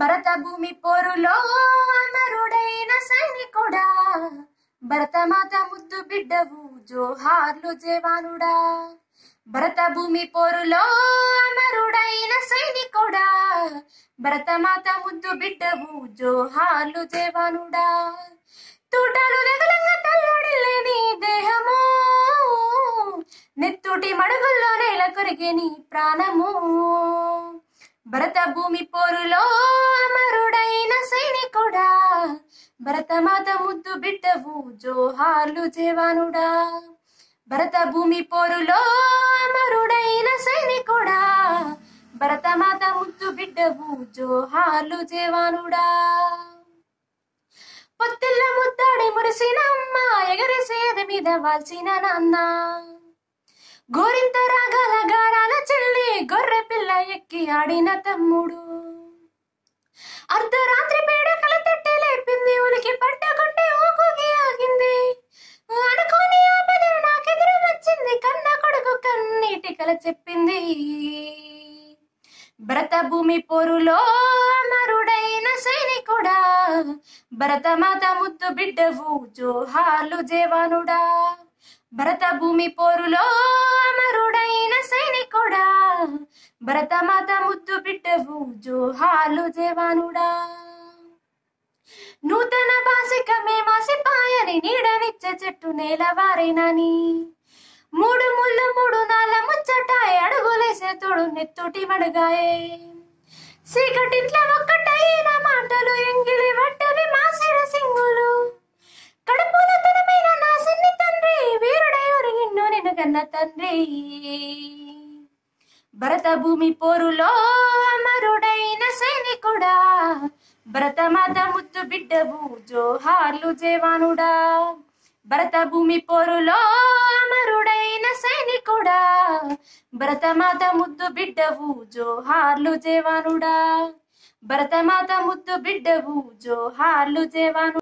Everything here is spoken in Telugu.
భరత భూమి పోరులో అమరుడైన సైనికుడా మాత ముద్దు బిడ్డవు జోహార్లు జవానుడా భూమి పోరులో అమరుడైన సైనికుడా మాత ముద్దు బిడ్డవు జోహార్లు జవానుడా తుటలు నెగలంగ తల్లుడిల్లే నీ దేహము నెత్తుటి మడుగుల్లో నేల కొరిగే నీ ప్రాణము భరత భూమి పోరులో అమరుడైన సైనికుడా భరతమాత ముద్దు బిడ్డవు జోహార్లు భరత భూమి పోరులో అమరుడైన సైనికుడా భరతమాత ముద్దు బిడ్డవు జోహార్లు జీవానుడా పొత్తిళ్ళ ముద్దాడి మురిసిన ఎగరి సేద మీద వాల్చిన నాన్న గోరింత రాగాల గారాల చెల్లి వెతికి ఆడిన తమ్ముడు అర్ధరాత్రి పీడకల తట్టే లేపింది ఉనికి పట్టకుంటే ఊకుకి ఆగింది అనుకోని ఆపదలు నాకెదురు వచ్చింది కన్న కొడుకు కన్నీటి కల చెప్పింది భరత భూమి పొరులో అమరుడైన సైనికుడా భరతమాత ముద్దు బిడ్డవు జోహాలు జేవానుడా భరత భూమి పోరులో అమరుడైన సైనికుడా భరత మాత ముద్దు బిడ్డవు జోహాలు జవానుడా నూతన మేమా సిపాయని నీడనిచ్చ చెట్టు నేలవారేనని మూడు ముళ్ళు మూడు నాళ్ళ ముచ్చటాయ అడుగులేసే తోడు నెత్తుటి మడుగాయే చీకటింట్లో ఒక్కటైన మాటలు ఎంగి కన్న తండ్రి భూమి పోరులో అమరుడైన సైనికుడా మాత ముద్దు బిడ్డవు జోహార్లు జేవానుడా భూమి పోరులో అమరుడైన సైనికుడా మాత ముద్దు బిడ్డవు జోహార్లు జేవానుడా మాత ముద్దు బిడ్డవు జోహార్లు జేవాను